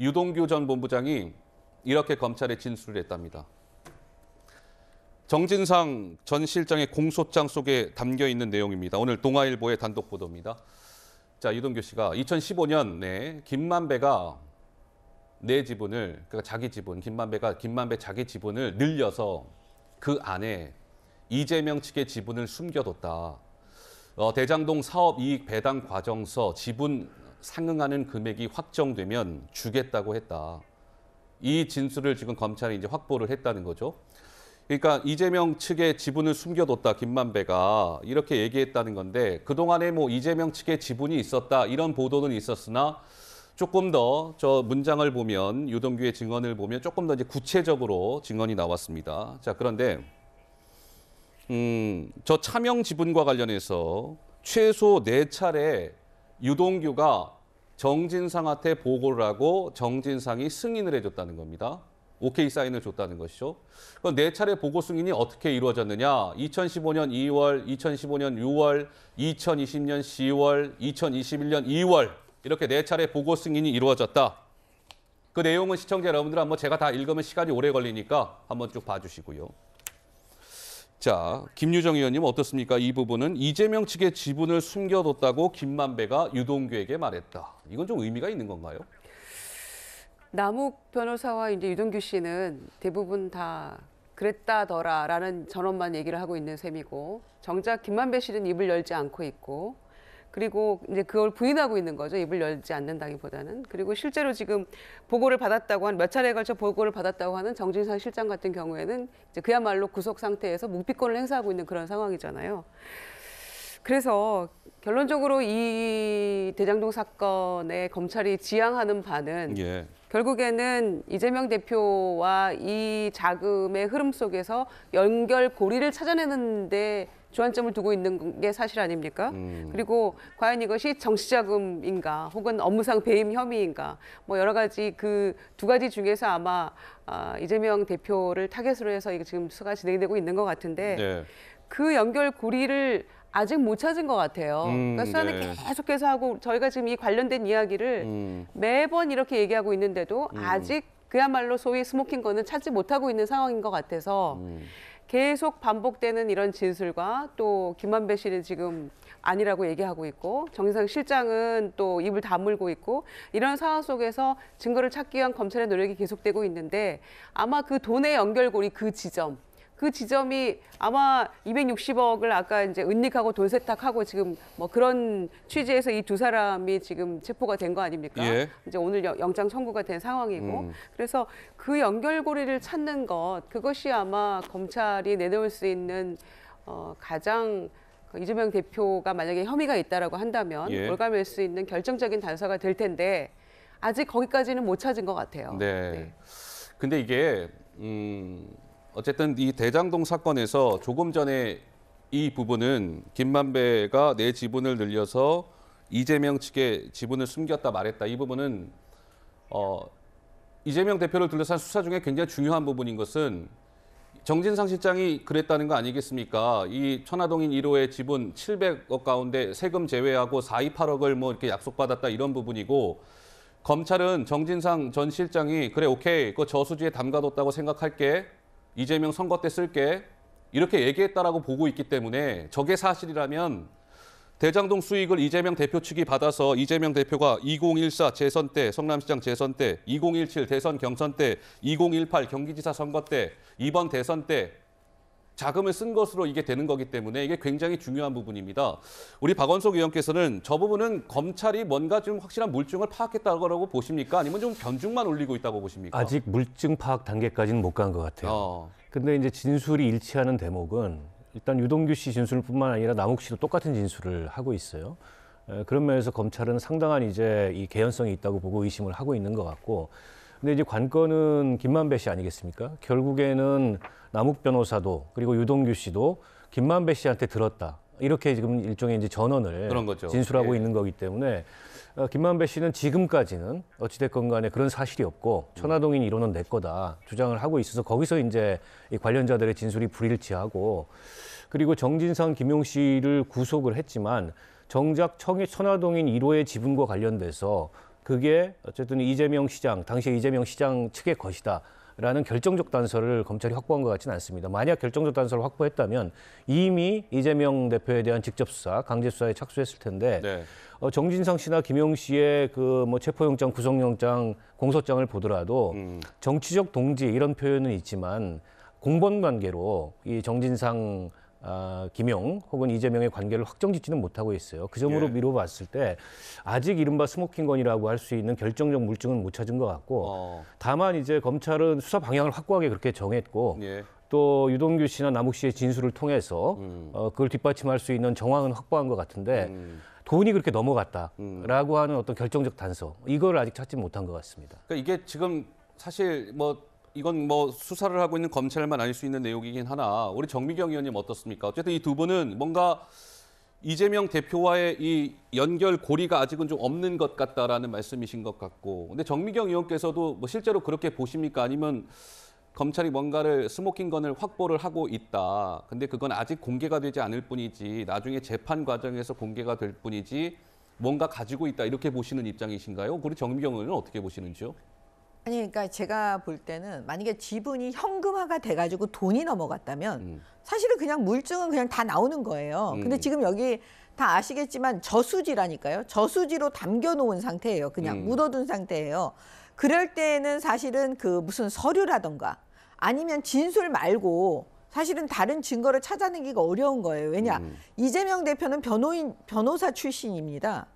유동규 전 본부장이 이렇게 검찰에 진술을 했답니다. 정진상 전 실장의 공소장 속에 담겨 있는 내용입니다. 오늘 동아일보의 단독 보도입니다. 자, 유동규 씨가 2015년에 김만배가 내 지분을 그러니까 자기 지분 김만배가 김만배 자기 지분을 늘려서 그 안에 이재명 측의 지분을 숨겨뒀다. 어, 대장동 사업 이익 배당 과정서 지분 상응하는 금액이 확정되면 주겠다고 했다. 이 진술을 지금 검찰이 이제 확보를 했다는 거죠. 그러니까 이재명 측의 지분을 숨겨뒀다 김만배가 이렇게 얘기했다는 건데 그 동안에 뭐 이재명 측의 지분이 있었다 이런 보도는 있었으나 조금 더 저 문장을 보면 유동규의 증언을 보면 조금 더 이제 구체적으로 증언이 나왔습니다. 자 그런데 음저 차명 지분과 관련해서 최소 4 차례 유동규가 정진상한테 보고를 하고 정진상이 승인을 해줬다는 겁니다. 오케이 사인을 줬다는 것이죠. 그럼 네 차례 보고 승인이 어떻게 이루어졌느냐? 2015년 2월, 2015년 6월, 2020년 10월, 2021년 2월 이렇게 네 차례 보고 승인이 이루어졌다. 그 내용은 시청자 여러분들 한번 제가 다 읽으면 시간이 오래 걸리니까 한번 쭉 봐주시고요. 자, 김유정 의원님 어떻습니까? 이 부분은 이재명 측의 지분을 숨겨뒀다고 김만배가 유동규에게 말했다. 이건 좀 의미가 있는 건가요? 남욱 변호사와 이제 유동규 씨는 대부분 다 그랬다더라라는 전원만 얘기를 하고 있는 셈이고 정작 김만배 씨는 입을 열지 않고 있고 그리고 이제 그걸 부인하고 있는 거죠. 입을 열지 않는다기보다는. 그리고 실제로 지금 보고를 받았다고 한 몇 차례에 걸쳐 보고를 받았다고 하는 정진상 실장 같은 경우에는 이제 그야말로 구속 상태에서 묵비권을 행사하고 있는 그런 상황이잖아요. 그래서 결론적으로 이 대장동 사건에 검찰이 지향하는 바는 예. 결국에는 이재명 대표와 이 자금의 흐름 속에서 연결 고리를 찾아내는데 주안점을 두고 있는 게 사실 아닙니까? 음. 그리고 과연 이것이 정치자금인가 혹은 업무상 배임 혐의인가 뭐 여러 가지 그 두 가지 중에서 아마 아, 이재명 대표를 타겟으로 해서 이게 지금 수가 사 진행되고 있는 것 같은데 네. 그 연결 고리를 아직 못 찾은 것 같아요. 음, 그러니까 수사는 네. 계속해서 하고 저희가 지금 이 관련된 이야기를 음. 매번 이렇게 얘기하고 있는데도 음. 아직 그야말로 소위 스모킹 거는 찾지 못하고 있는 상황인 것 같아서 음. 계속 반복되는 이런 진술과 또 김만배 씨는 지금 아니라고 얘기하고 있고 정인상 실장은 또 입을 다물고 있고 이런 상황 속에서 증거를 찾기 위한 검찰의 노력이 계속되고 있는데 아마 그 돈의 연결고리 그 지점 그 지점이 아마 260억을 아까 이제 은닉하고 돌세탁하고 지금 뭐 그런 취지에서 이 두 사람이 지금 체포가 된 거 아닙니까? 예. 이제 오늘 영장 청구가 된 상황이고 음. 그래서 그 연결고리를 찾는 것 그것이 아마 검찰이 내놓을 수 있는 어, 가장 그 이재명 대표가 만약에 혐의가 있다라고 한다면 예. 올감일 수 있는 결정적인 단서가 될 텐데 아직 거기까지는 못 찾은 것 같아요. 네. 네. 근데 이게 음 어쨌든 이 대장동 사건에서 조금 전에 이 부분은 김만배가 내 지분을 늘려서 이재명 측에 지분을 숨겼다 말했다. 이 부분은 어, 이재명 대표를 둘러싼 수사 중에 굉장히 중요한 부분인 것은 정진상 실장이 그랬다는 거 아니겠습니까? 이 천화동인 1호의 지분 700억 가운데 세금 제외하고 428억을 뭐 이렇게 약속받았다 이런 부분이고 검찰은 정진상 전 실장이 그래 오케이 그 저수지에 담가뒀다고 생각할게 이재명 선거 때 쓸게 이렇게 얘기했다라고 보고 있기 때문에 저게 사실이라면 대장동 수익을 이재명 대표 측이 받아서 이재명 대표가 2014 재선 때, 성남시장 재선 때, 2017 대선 경선 때, 2018 경기지사 선거 때, 이번 대선 때 자금을 쓴 것으로 이게 되는 거기 때문에 이게 굉장히 중요한 부분입니다. 우리 박원석 의원께서는 저 부분은 검찰이 뭔가 좀 확실한 물증을 파악했다고 보십니까? 아니면 좀 변증만 올리고 있다고 보십니까? 아직 물증 파악 단계까지는 못 간 것 같아요. 어. 근데 이제 진술이 일치하는 대목은 일단 유동규 씨 진술뿐만 아니라 남욱 씨도 똑같은 진술을 하고 있어요. 그런 면에서 검찰은 상당한 이제 이 개연성이 있다고 보고 의심을 하고 있는 것 같고 근데 이제 관건은 김만배 씨 아니겠습니까? 결국에는 남욱 변호사도 그리고 유동규 씨도 김만배 씨한테 들었다. 이렇게 지금 일종의 이제 전언을 진술하고 예. 있는 거기 때문에 어, 김만배 씨는 지금까지는 어찌됐건 간에 그런 사실이 없고 천화동인 이론은 내 거다 주장을 하고 있어서 거기서 이제 이 관련자들의 진술이 불일치하고 그리고 정진상 김용 씨를 구속을 했지만 정작 청의 천화동인 1호의 지분과 관련돼서 그게 어쨌든 이재명 시장 당시 이재명 시장 측의 것이다. 라는 결정적 단서를 검찰이 확보한 것 같지는 않습니다. 만약 결정적 단서를 확보했다면 이미 이재명 대표에 대한 직접 수사, 강제 수사에 착수했을 텐데 네. 어, 정진상 씨나 김용 씨의 그 뭐 체포영장, 구속영장, 공소장을 보더라도 음. 정치적 동지 이런 표현은 있지만 공범 관계로 이 정진상 아, 김용 혹은 이재명의 관계를 확정짓지는 못하고 있어요. 그 점으로 예. 미뤄봤을 때 아직 이른바 스모킹건이라고 할 수 있는 결정적 물증은 못 찾은 것 같고 어. 다만 이제 검찰은 수사 방향을 확고하게 그렇게 정했고 예. 또 유동규 씨나 남욱 씨의 진술을 통해서 음. 어, 그걸 뒷받침할 수 있는 정황은 확보한 것 같은데 음. 돈이 그렇게 넘어갔다라고 음. 하는 어떤 결정적 단서 이걸 아직 찾지 못한 것 같습니다. 그러니까 이게 지금 사실 뭐 이건 뭐 수사를 하고 있는 검찰만 알 수 있는 내용이긴 하나 우리 정미경 의원님 어떻습니까? 어쨌든 이 두 분은 뭔가 이재명 대표와의 이 연결 고리가 아직은 좀 없는 것 같다라는 말씀이신 것 같고 근데 정미경 의원께서도 뭐 실제로 그렇게 보십니까? 아니면 검찰이 뭔가를 스모킹건을 확보를 하고 있다. 근데 그건 아직 공개가 되지 않을 뿐이지 나중에 재판 과정에서 공개가 될 뿐이지 뭔가 가지고 있다 이렇게 보시는 입장이신가요? 우리 정미경 의원은 어떻게 보시는지요? 아니 그러니까 제가 볼 때는 만약에 지분이 현금화가 돼가지고 돈이 넘어갔다면 음. 사실은 그냥 물증은 그냥 다 나오는 거예요. 음. 근데 지금 여기 다 아시겠지만 저수지라니까요. 저수지로 담겨놓은 상태예요. 그냥 음. 묻어둔 상태예요. 그럴 때는 에 사실은 그 무슨 서류라던가 아니면 진술 말고 사실은 다른 증거를 찾아내기가 어려운 거예요. 왜냐 음. 이재명 대표는 변호인 변호사 출신입니다.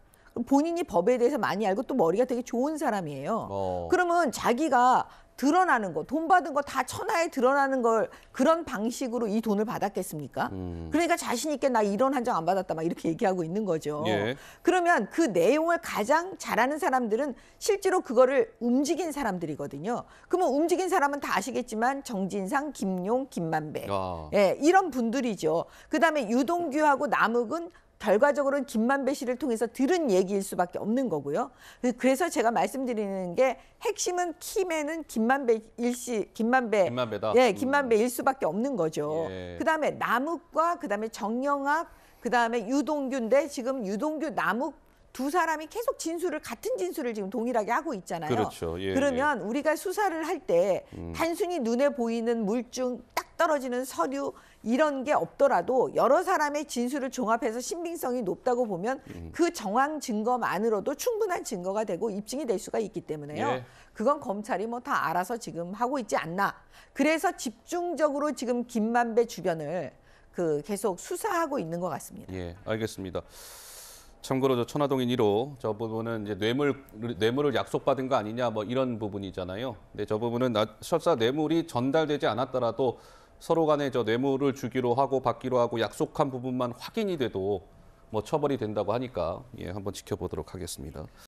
본인이 법에 대해서 많이 알고 또 머리가 되게 좋은 사람이에요. 어. 그러면 자기가 드러나는 거, 돈 받은 거 다 천하에 드러나는 걸 그런 방식으로 이 돈을 받았겠습니까? 음. 그러니까 자신 있게 나 이런 한 장 안 받았다 막 이렇게 얘기하고 있는 거죠. 예. 그러면 그 내용을 가장 잘하는 사람들은 실제로 그거를 움직인 사람들이거든요. 그러면 움직인 사람은 다 아시겠지만 정진상, 김용, 김만배, 아. 예, 이런 분들이죠. 그다음에 유동규하고 남욱은 결과적으로는 김만배 씨를 통해서 들은 얘기일 수밖에 없는 거고요. 그래서 제가 말씀드리는 게 핵심은 키맨은 김만배 일씨 김만배 김만배다. 예, 음. 김만배일 수밖에 없는 거죠. 예. 그다음에 남욱과 그다음에 정영학 그다음에 유동규인데 지금 유동규 남욱 두 사람이 계속 진술을 같은 진술을 지금 동일하게 하고 있잖아요. 그렇죠. 예, 그러면 예. 우리가 수사를 할때 음. 단순히 눈에 보이는 물증 떨어지는 서류 이런 게 없더라도 여러 사람의 진술을 종합해서 신빙성이 높다고 보면 음. 그 정황 증거만으로도 충분한 증거가 되고 입증이 될 수가 있기 때문에요. 예. 그건 검찰이 뭐 다 알아서 지금 하고 있지 않나. 그래서 집중적으로 지금 김만배 주변을 그 계속 수사하고 있는 것 같습니다. 예, 알겠습니다. 참고로 저 천화동인 1호 저 부분은 이제 뇌물 뇌물을 약속받은 거 아니냐 뭐 이런 부분이잖아요. 근데 저 부분은 설사 뇌물이 전달되지 않았더라도 서로 간에 저 뇌물을 주기로 하고 받기로 하고 약속한 부분만 확인이 돼도 뭐 처벌이 된다고 하니까 예, 한번 지켜보도록 하겠습니다.